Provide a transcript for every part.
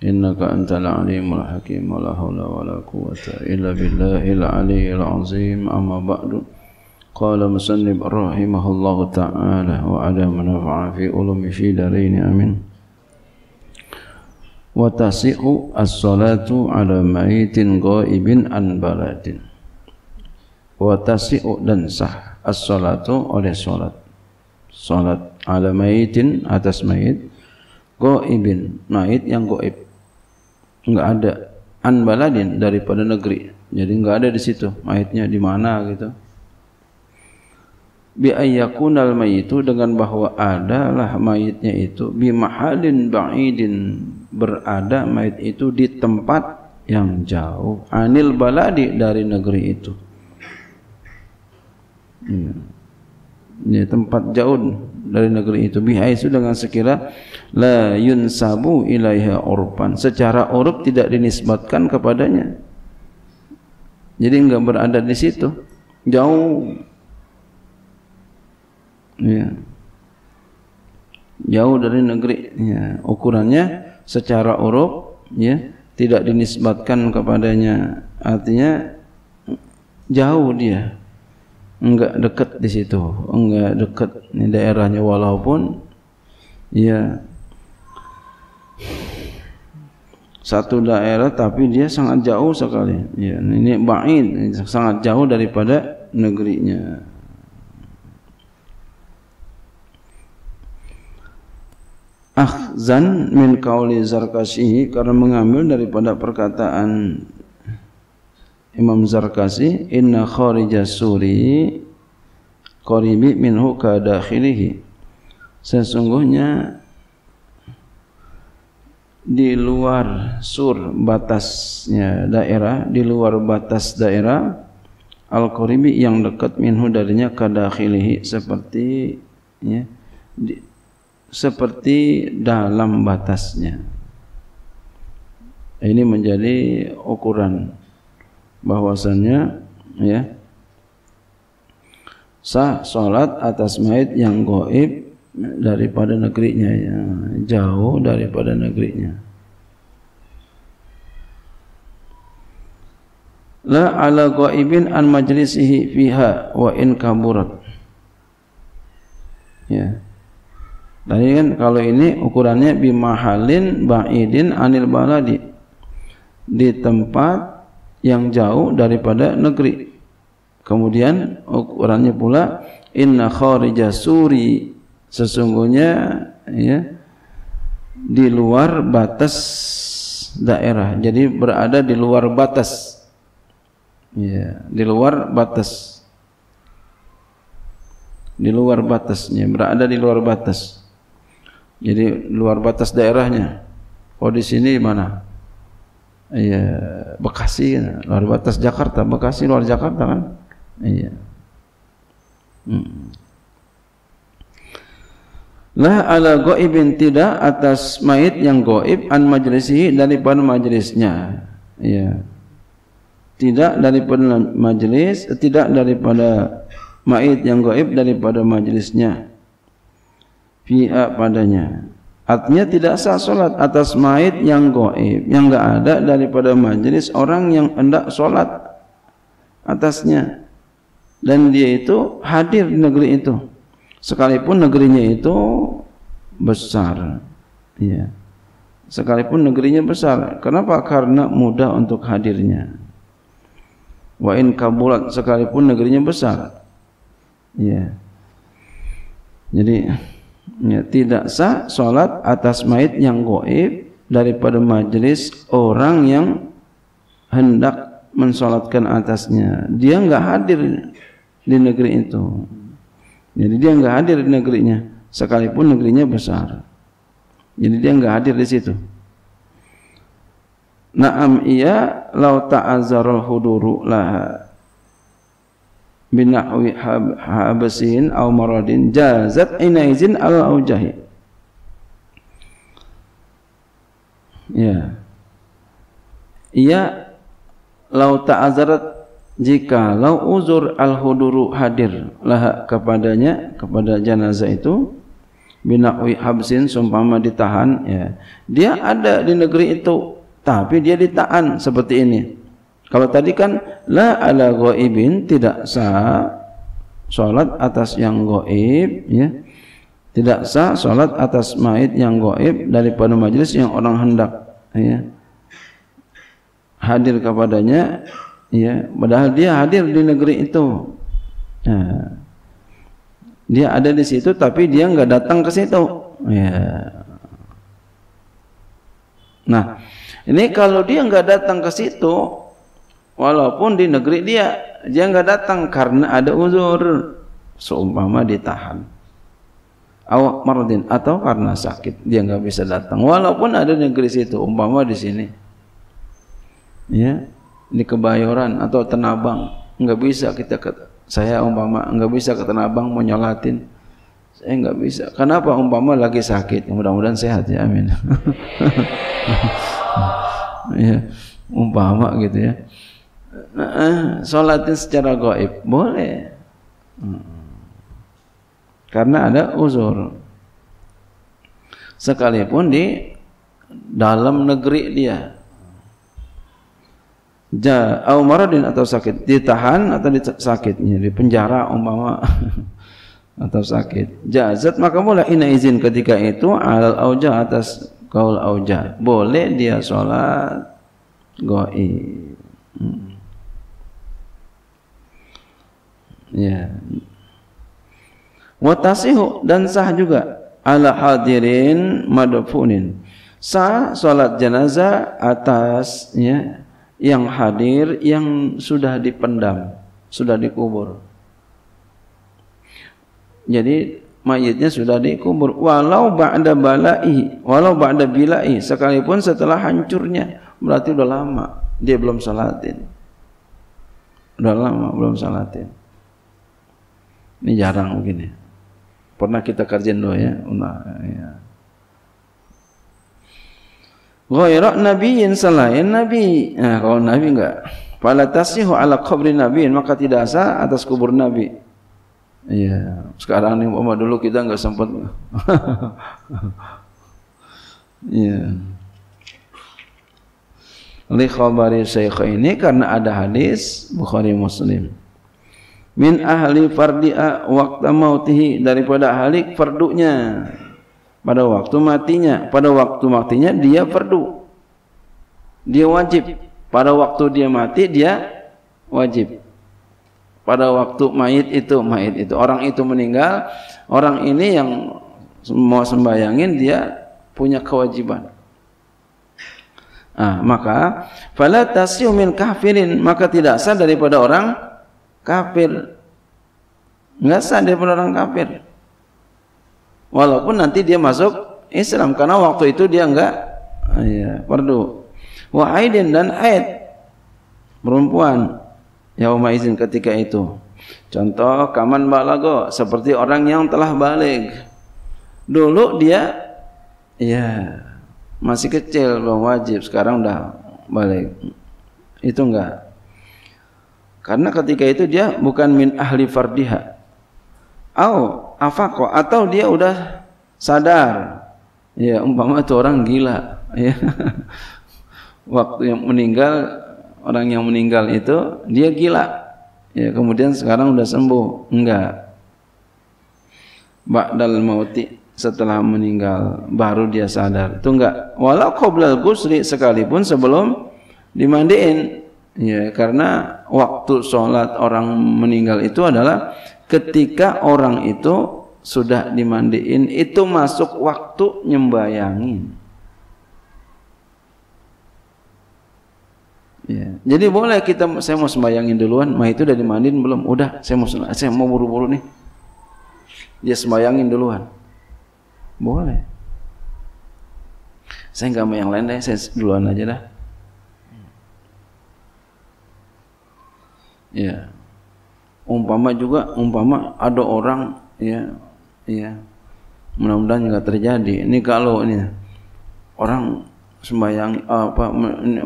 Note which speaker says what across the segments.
Speaker 1: إنك أنت العليم الحكيم ولا حول ولا قوة إلا بالله العلي العظيم أما بعد قال مسنب رحمه الله تعالى وعلى من في علوم في دارين آمين وتصح الصلاة على ميت غائب عن بلد وتصح dan sah as-salatu oleh salat salat ala maitin atas mayit mayit yang nggak ada an baladin daripada negeri. Jadi nggak ada di situ mayitnya di mana gitu. Bi ayyakunal mayitu dengan bahwa adalah mayitnya itu bi mahalin ba'idin berada mayit itu di tempat yang jauh anil baladi dari negeri itu. Ya. Ini tempat jauh dari negeri itu bihaisu dengan sekira la yunsabu ilaiha urfan secara urf tidak dinisbatkan kepadanya jadi enggak berada di situ jauh ya jauh dari negeri ya. ukurannya secara urf ya tidak dinisbatkan kepadanya artinya jauh dia enggak dekat di situ, enggak dekat ni daerahnya walaupun ya satu daerah tapi dia sangat jauh sekali. Ya, ini ba'id, sangat jauh daripada negerinya. Akhzan min kauli zarkasihi karena mengambil daripada perkataan Imam Zarkasi: inna kharija suri qaribi minhu ka dakhilihi sesungguhnya di luar sur batasnya daerah di luar batas daerah al qaribi yang dekat minhu darinya ka dakhilihi seperti ya di, seperti dalam batasnya ini menjadi ukuran bahwasannya ya sah salat atas mayit yang goib daripada negerinya ya, jauh daripada negerinya la ala ghaibin an majlisihi fiha wa in kaburat ya tadi kan kalau ini ukurannya bimahalin ba'idin anil baladi di tempat yang jauh daripada negeri. Kemudian ukurannya pula inna kharija suri sesungguhnya ya di luar batas daerah. Jadi berada di luar batas. Ya, di luar batas. Di luar batasnya, berada di luar batas. Jadi luar batas daerahnya. Oh di sini mana? Iya, Bekasi kan? luar batas Jakarta, Bekasi luar Jakarta kan? Iya. Hmm. La ala goibin tidak atas mayit yang goib an majlisih daripada majlisnya. Iya. Tidak daripada majlis, tidak daripada mayit yang goib daripada majlisnya. Fi'a padanya. Artinya tidak sah solat atas mayit yang goib, yang enggak ada daripada majlis orang yang hendak solat atasnya. Dan dia itu hadir di negeri itu. Sekalipun negerinya itu besar. Ya. Sekalipun negerinya besar. Kenapa? Karena mudah untuk hadirnya. Wa in kabulat sekalipun negerinya besar. Ya. Jadi ya, tidak sah solat atas mayit yang goib daripada majlis orang yang hendak mensolatkan atasnya. Dia enggak hadir di negeri itu. Jadi dia enggak hadir di negerinya, sekalipun negerinya besar. Jadi dia enggak hadir di situ. Naam iya lau ta'azzarul huduru laha binahwi habasin au maradin jazat inaizin al aujahi ya ia lau ta'azarat jika lau uzur al huduru hadir lah kepadanya kepada jenazah itu binahwi habsin sumpama ditahan ya dia ada di negeri itu tapi dia ditahan seperti ini kalau tadi kan la ala ghaibin tidak sah salat atas yang gaib ya. Tidak sah salat atas mayit yang gaib daripada majelis yang orang hendak ya. Hadir kepadanya ya, padahal dia hadir di negeri itu. Ya. dia ada di situ tapi dia enggak datang ke situ. Ya. Nah, ini kalau dia enggak datang ke situ, walaupun di negeri dia dia nggak datang karena ada uzur seumpama ditahan awak mardin atau karena sakit dia nggak bisa datang walaupun ada negeri situ umpama di sini ya di kebayoran atau tenabang nggak bisa kita ke, saya umpama nggak bisa ke tenabang mau saya nggak bisa kenapa umpama lagi sakit mudah-mudahan sehat ya amin ya umpama gitu ya Eh, sholatnya secara goib boleh karena ada uzur sekalipun di dalam negeri dia jauh maradin atau sakit ditahan atau di sakitnya di penjara umpama atau sakit jazat maka boleh ina izin ketika itu alal auja atas kaul auja boleh dia sholat goib hmm. ya watasihu dan sah juga ala hadirin madfunin sah salat jenazah atasnya yang hadir yang sudah dipendam sudah dikubur jadi mayitnya sudah dikubur walau ba'da bala'i walau ba'da bila'i sekalipun setelah hancurnya berarti sudah lama dia belum salatin sudah lama belum salatin ini jarang begini. Ya. Pernah kita kerjain dulu ya. Nah, ya. Ghoirak nabiin selain nabi. Nah, ha, kalau nabi enggak. Fala tasihu ala qabri nabi maka tidak sah atas kubur nabi. Iya, sekarang ni umpama dulu kita enggak sempat. Iya. Li khabari syaikh ini karena ada hadis Bukhari Muslim min ahli fardi'a waktu mautihi daripada ahli fardunya pada waktu matinya pada waktu matinya dia fardu dia wajib pada waktu dia mati dia wajib pada waktu mayit itu mayit itu orang itu meninggal orang ini yang mau sembayangin dia punya kewajiban Ah, maka fala tasyu kafirin maka tidak sah daripada orang kafir. Nggak sah dia orang kafir. Walaupun nanti dia masuk Islam karena waktu itu dia enggak ah, ya, perdu. Wa aidin dan aid perempuan yauma izin ketika itu. Contoh kaman balago seperti orang yang telah balik. Dulu dia ya masih kecil belum wajib sekarang udah balik. Itu enggak karena ketika itu dia bukan min ahli fardiha. Au afaqo atau dia udah sadar. Ya, umpama itu orang gila, ya. Waktu yang meninggal orang yang meninggal itu dia gila. Ya, kemudian sekarang udah sembuh. Enggak. Ba'dal mauti setelah meninggal baru dia sadar. Itu enggak. Walau qoblal gusri sekalipun sebelum dimandiin Ya, karena waktu sholat orang meninggal itu adalah ketika orang itu sudah dimandiin, itu masuk waktu nyembayangin. Ya. Jadi boleh kita saya mau sembayangin duluan, mah itu udah dimandiin belum? Udah, saya mau saya mau buru-buru nih. Dia sembayangin duluan. Boleh. Saya nggak mau yang lain deh, saya duluan aja dah. ya umpama juga umpama ada orang ya ya mudah-mudahan nggak terjadi ini kalau ini orang sembahyang apa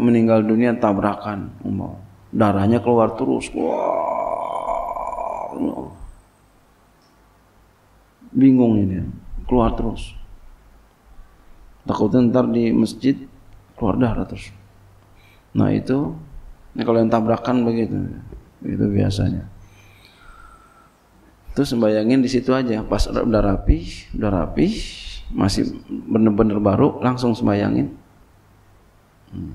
Speaker 1: meninggal dunia tabrakan umpama darahnya keluar terus wow bingung ini keluar terus takutnya ntar di masjid keluar darah terus nah itu ini kalau yang tabrakan begitu itu biasanya terus bayangin di situ aja pas udah rapi udah rapi masih bener-bener baru langsung sembayangin hmm.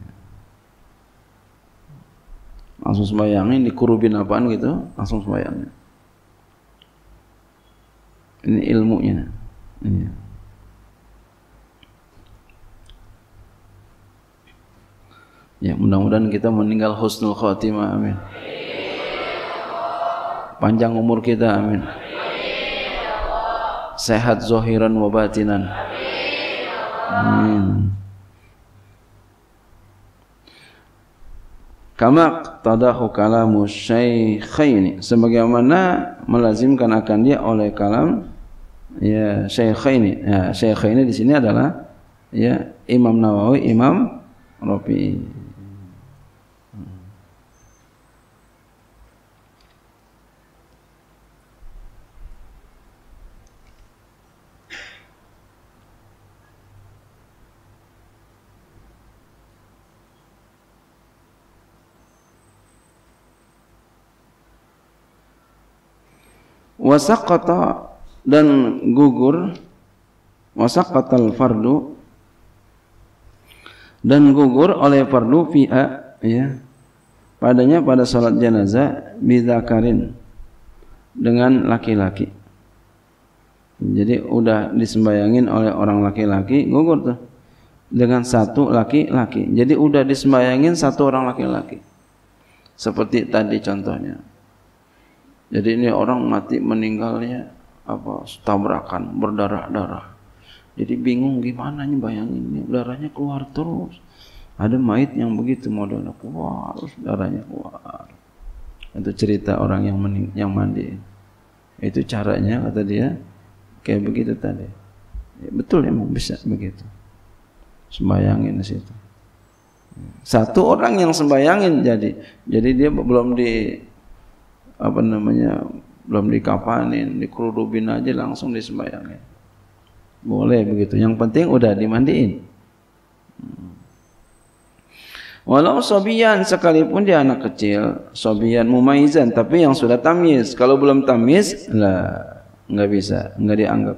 Speaker 1: langsung sembayangin dikurubin apaan gitu langsung sembayangin ini ilmunya ini. Iya. ya mudah-mudahan kita meninggal husnul khotimah amin Panjang umur kita, amin. Sehat zohiran wa batinan. Amin. Kama tadahu kalamu syaikhaini sebagaimana melazimkan akan dia oleh kalam ya syaikhaini. Ya, syaikhaini di sini adalah ya Imam Nawawi, Imam Rafi'i. wasaqata dan gugur wasaqatal fardu dan gugur oleh fardu fi'a ya padanya pada salat jenazah bidzakarin dengan laki-laki jadi udah disembayangin oleh orang laki-laki gugur tuh dengan satu laki-laki jadi udah disembayangin satu orang laki-laki seperti tadi contohnya jadi ini orang mati meninggalnya apa tabrakan berdarah-darah. Jadi bingung gimana nih bayangin ini darahnya keluar terus. Ada maid yang begitu modelnya keluar, terus darahnya keluar. Itu cerita orang yang yang mandi. Itu caranya kata dia kayak begitu tadi. Ya, betul emang bisa begitu. Sembayangin di situ. Satu orang yang sembayangin jadi jadi dia belum di apa namanya belum dikafanin, dikerudubin aja langsung disembayangin. Boleh begitu. Yang penting udah dimandiin. Hmm. Walau sobian sekalipun dia anak kecil, sobian mumaizan, tapi yang sudah tamis. Kalau belum tamis, lah nggak bisa, nggak dianggap.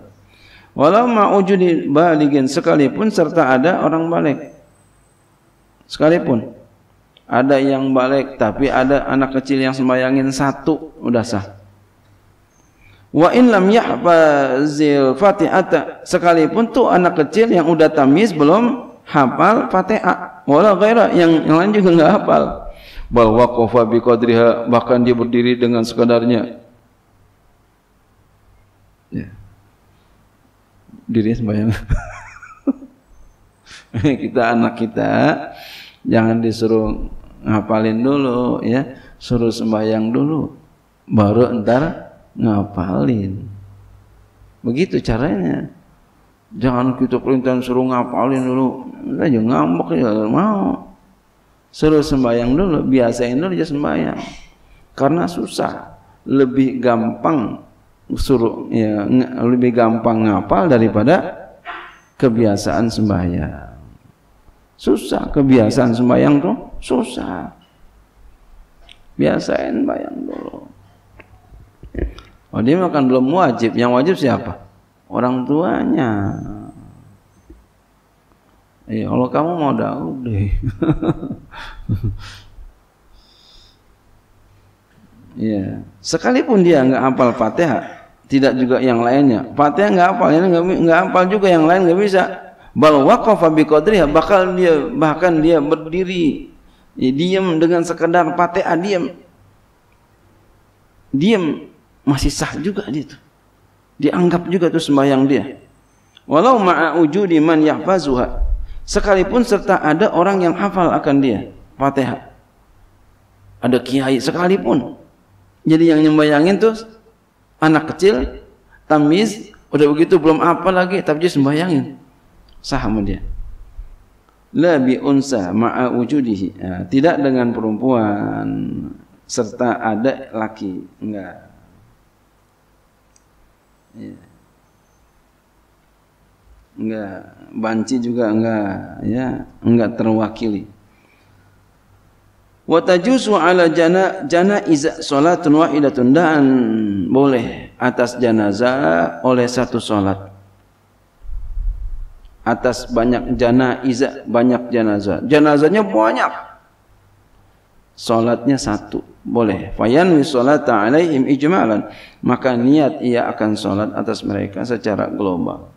Speaker 1: Walau ma'ujudi baligin sekalipun serta ada orang balik. Sekalipun ada yang balik tapi ada anak kecil yang sembayangin satu udah sah wa in lam yahfazil fatihata sekalipun tuh anak kecil yang udah tamis belum hafal fatihah wala ghaira yang, yang lain juga enggak hafal bal waqafa bi qadriha bahkan dia berdiri dengan sekadarnya ya. dirinya sembayang kita anak kita jangan disuruh ngapalin dulu ya suruh sembahyang dulu baru entar ngapalin begitu caranya jangan kita perintah suruh ngapalin dulu kita juga ngambek ya mau suruh sembahyang dulu biasain dulu aja sembahyang karena susah lebih gampang suruh ya lebih gampang ngapal daripada kebiasaan sembahyang susah kebiasaan sembahyang tuh Susah. Biasain bayang dulu. Oh dia makan belum wajib. Yang wajib siapa? Orang tuanya. Ya kalau kamu mau Daud deh. Iya. Sekalipun dia nggak hafal Fatihah, tidak juga yang lainnya. Fatihah nggak hafal, ini nggak hafal juga yang lain nggak bisa. Bal waqafa bi bakal dia bahkan dia berdiri Ya, diam dengan sekedar pateh ah, diam. Diam masih sah juga dia tuh. Dianggap juga tuh sembahyang dia. Walau ma'a wujudi man yahfazuha. Sekalipun serta ada orang yang hafal akan dia Fatihah. Ada kiai sekalipun. Jadi yang nyembayangin tuh anak kecil, tamiz, udah begitu belum apa lagi tapi dia sembayangin. Sah sama dia la bi unsa ma'a wujudihi. Ya, tidak dengan perempuan serta ada laki. Enggak. Ya. Enggak, banci juga enggak ya, enggak terwakili. Wa tajuzu ala jana jana janaiza salatun wahidatun dan boleh atas jenazah oleh satu salat atas banyak jenazah banyak jenazah jenazahnya banyak salatnya satu boleh fayanwi salata alaihim ijmalan maka niat ia akan salat atas mereka secara global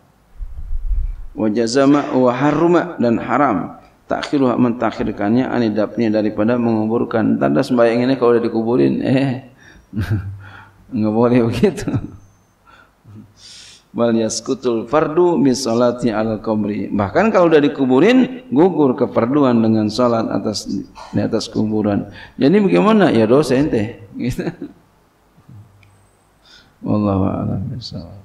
Speaker 1: wa jazama wa harruma dan haram takhiruha mentakhirkannya anidapnya daripada menguburkan tanda sembahyang ini kalau sudah dikuburin eh enggak boleh begitu wal yaskutul fardu min al kubri bahkan kalau sudah dikuburin gugur keperduan dengan salat atas di atas kuburan jadi bagaimana ya dosa ente gitu wallahu a'lam bishawab